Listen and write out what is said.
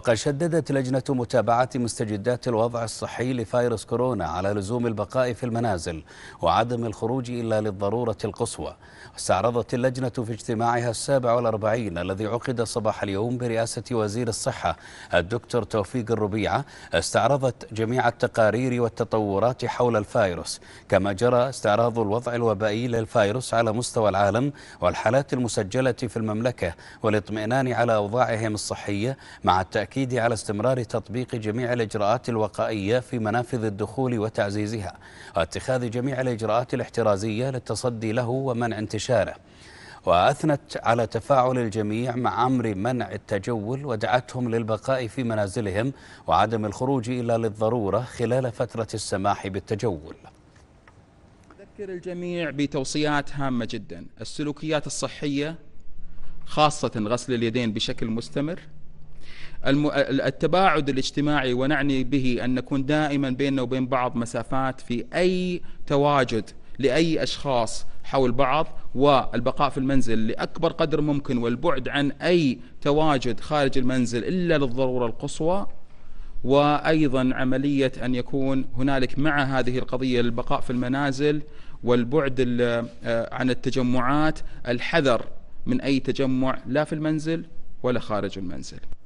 وقد شددت لجنة متابعة مستجدات الوضع الصحي لفيروس كورونا على لزوم البقاء في المنازل وعدم الخروج إلا للضرورة القصوى استعرضت اللجنة في اجتماعها السابع والأربعين الذي عقد صباح اليوم برئاسة وزير الصحة الدكتور توفيق الربيعة استعرضت جميع التقارير والتطورات حول الفيروس كما جرى استعراض الوضع الوبائي للفيروس على مستوى العالم والحالات المسجلة في المملكة والاطمئنان على أوضاعهم الصحية مع التأكيد التأكيد على استمرار تطبيق جميع الإجراءات الوقائية في منافذ الدخول وتعزيزها واتخاذ جميع الإجراءات الاحترازية للتصدي له ومنع انتشاره وأثنت على تفاعل الجميع مع أمر منع التجول ودعتهم للبقاء في منازلهم وعدم الخروج إلا للضرورة خلال فترة السماح بالتجول أذكر الجميع بتوصيات هامة جدا السلوكيات الصحية خاصة غسل اليدين بشكل مستمر التباعد الاجتماعي ونعني به أن نكون دائما بيننا وبين بعض مسافات في أي تواجد لأي أشخاص حول بعض والبقاء في المنزل لأكبر قدر ممكن والبعد عن أي تواجد خارج المنزل إلا للضرورة القصوى وأيضا عملية أن يكون هنالك مع هذه القضية البقاء في المنازل والبعد آه، عن التجمعات الحذر من أي تجمع لا في المنزل ولا خارج المنزل